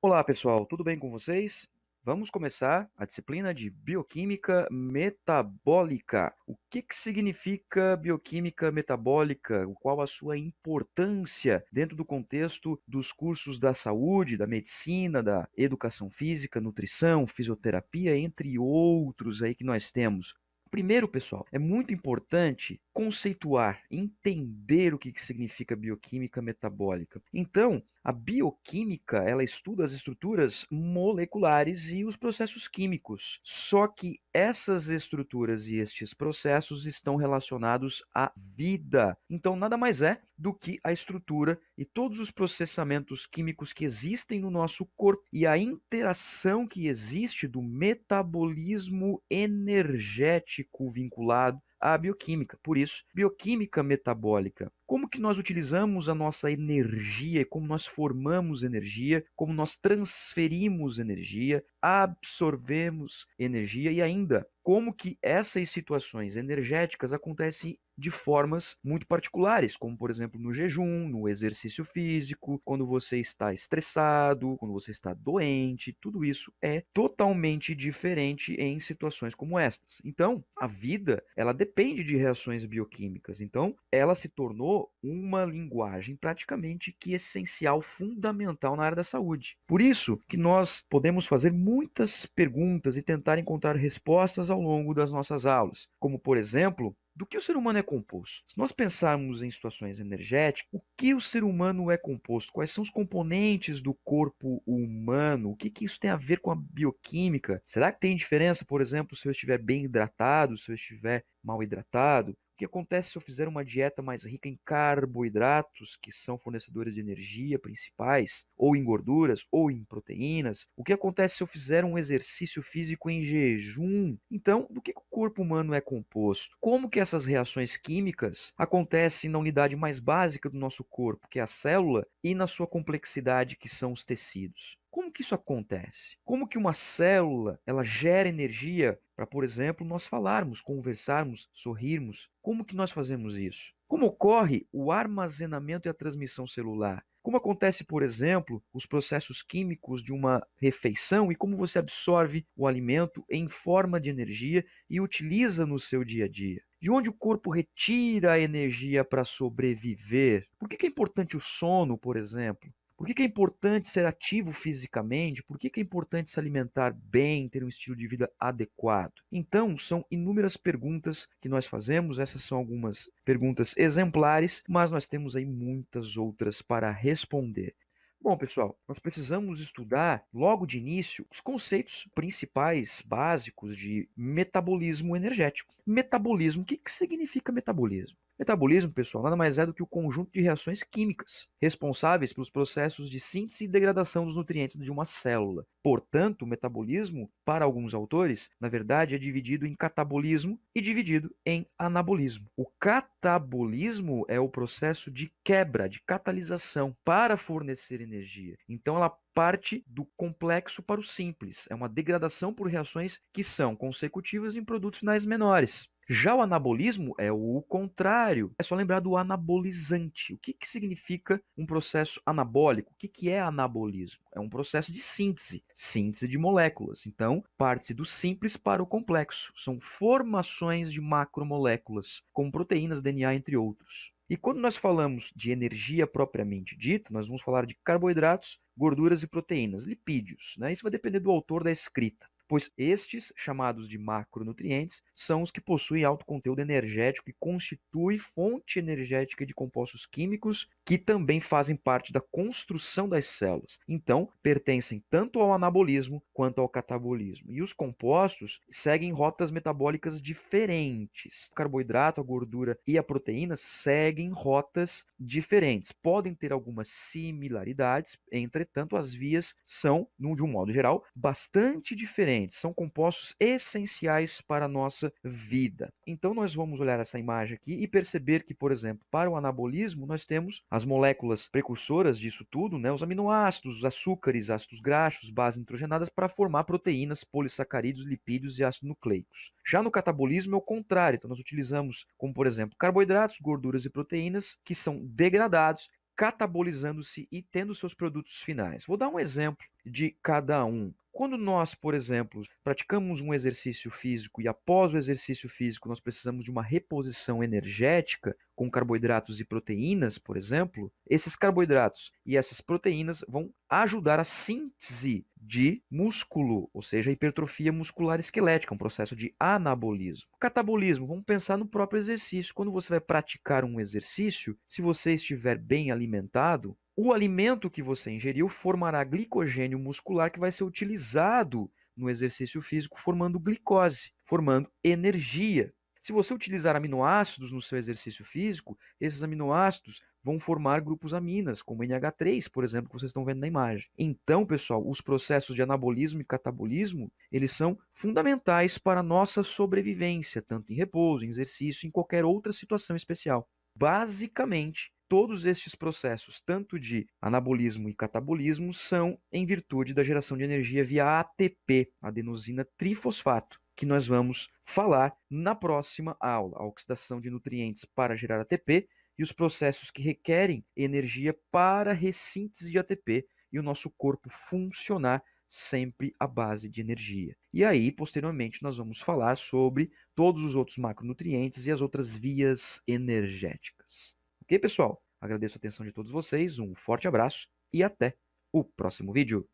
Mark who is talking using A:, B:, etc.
A: Olá, pessoal, tudo bem com vocês? Vamos começar a disciplina de Bioquímica Metabólica. O que, que significa bioquímica metabólica? Qual a sua importância dentro do contexto dos cursos da saúde, da medicina, da educação física, nutrição, fisioterapia, entre outros aí que nós temos? Primeiro, pessoal, é muito importante conceituar, entender o que significa bioquímica metabólica. Então, a bioquímica, ela estuda as estruturas moleculares e os processos químicos. Só que essas estruturas e estes processos estão relacionados à vida. Então, nada mais é do que a estrutura e todos os processamentos químicos que existem no nosso corpo e a interação que existe do metabolismo energético vinculado à bioquímica. Por isso, bioquímica metabólica como que nós utilizamos a nossa energia, como nós formamos energia, como nós transferimos energia, absorvemos energia e ainda como que essas situações energéticas acontecem de formas muito particulares, como por exemplo no jejum, no exercício físico, quando você está estressado, quando você está doente, tudo isso é totalmente diferente em situações como estas. Então, a vida, ela depende de reações bioquímicas. Então, ela se tornou uma linguagem praticamente que é essencial, fundamental na área da saúde. Por isso que nós podemos fazer muitas perguntas e tentar encontrar respostas ao longo das nossas aulas, como por exemplo, do que o ser humano é composto. Se nós pensarmos em situações energéticas, o que o ser humano é composto? Quais são os componentes do corpo humano? O que, que isso tem a ver com a bioquímica? Será que tem diferença, por exemplo, se eu estiver bem hidratado, se eu estiver mal hidratado? que acontece se eu fizer uma dieta mais rica em carboidratos, que são fornecedores de energia principais, ou em gorduras, ou em proteínas? O que acontece se eu fizer um exercício físico em jejum? Então, do que o corpo humano é composto? Como que essas reações químicas acontecem na unidade mais básica do nosso corpo, que é a célula, e na sua complexidade, que são os tecidos? Como que isso acontece? Como que uma célula ela gera energia para, por exemplo, nós falarmos, conversarmos, sorrirmos? Como que nós fazemos isso? Como ocorre o armazenamento e a transmissão celular? Como acontece, por exemplo, os processos químicos de uma refeição e como você absorve o alimento em forma de energia e utiliza no seu dia a dia? De onde o corpo retira a energia para sobreviver? Por que, que, é importante o sono, por exemplo? Por que, que, é importante ser ativo fisicamente? Por que, que é importante se alimentar bem, ter um estilo de vida adequado? Então, são inúmeras perguntas que nós fazemos, essas são algumas perguntas exemplares, mas nós temos aí muitas outras para responder. Bom, pessoal, nós precisamos estudar logo de início os conceitos principais, básicos de metabolismo energético. Metabolismo, o que, que significa metabolismo? Metabolismo, pessoal, nada mais é do que o conjunto de reações químicas responsáveis pelos processos de síntese e degradação dos nutrientes de uma célula. Portanto, o metabolismo, para alguns autores, na verdade é dividido em catabolismo e dividido em anabolismo. O catabolismo é o processo de quebra, de catalisação para fornecer energia. Então ela parte do complexo para o simples. É uma degradação por reações que são consecutivas em produtos finais menores. Já o anabolismo é o contrário. É só lembrar do anabolizante. O que, que significa um processo anabólico? O que, que é anabolismo? É um processo de síntese, síntese de moléculas. Então, parte-se do simples para o complexo. São formações de macromoléculas, como proteínas, DNA, entre outros. E quando nós falamos de energia propriamente dita, nós vamos falar de carboidratos, gorduras e proteínas, lipídios. Né? Isso vai depender do autor da escrita pois estes, chamados de macronutrientes, são os que possuem alto conteúdo energético e constituem fonte energética de compostos químicos que também fazem parte da construção das células. Então, pertencem tanto ao anabolismo quanto ao catabolismo. E os compostos seguem rotas metabólicas diferentes. O carboidrato, a gordura e a proteína seguem rotas diferentes. Podem ter algumas similaridades, entretanto, as vias são, de um modo geral, bastante diferentes são compostos essenciais para a nossa vida. Então nós vamos olhar essa imagem aqui e perceber que, por exemplo, para o anabolismo nós temos as moléculas precursoras disso tudo, né, os aminoácidos, os açúcares, ácidos graxos, bases nitrogenadas para formar proteínas, polissacarídeos, lipídios e ácidos nucleicos. Já no catabolismo é o contrário, então nós utilizamos como por exemplo carboidratos, gorduras e proteínas que são degradados catabolizando-se e tendo seus produtos finais. Vou dar um exemplo de cada um. Quando nós, por exemplo, praticamos um exercício físico e após o exercício físico nós precisamos de uma reposição energética com carboidratos e proteínas, por exemplo, esses carboidratos e essas proteínas vão ajudar a síntese de músculo, ou seja, hipertrofia muscular esquelética, um processo de anabolismo. Catabolismo, vamos pensar no próprio exercício. Quando você vai praticar um exercício, se você estiver bem alimentado, o alimento que você ingeriu formará glicogênio muscular que vai ser utilizado no exercício físico, formando glicose, formando energia. Se você utilizar aminoácidos no seu exercício físico, esses aminoácidos vão formar grupos aminas, como NH3, por exemplo, que vocês estão vendo na imagem. Então, pessoal, os processos de anabolismo e catabolismo, eles são fundamentais para a nossa sobrevivência, tanto em repouso, em exercício, em qualquer outra situação especial. Basicamente, todos estes processos, tanto de anabolismo e catabolismo, são em virtude da geração de energia via ATP, adenosina trifosfato, que nós vamos falar na próxima aula. A oxidação de nutrientes para gerar ATP e os processos que requerem energia para ressíntese de ATP e o nosso corpo funcionar sempre à base de energia. E aí, posteriormente, nós vamos falar sobre todos os outros macronutrientes e as outras vias energéticas. Ok, pessoal? Agradeço a atenção de todos vocês, um forte abraço e até o próximo vídeo.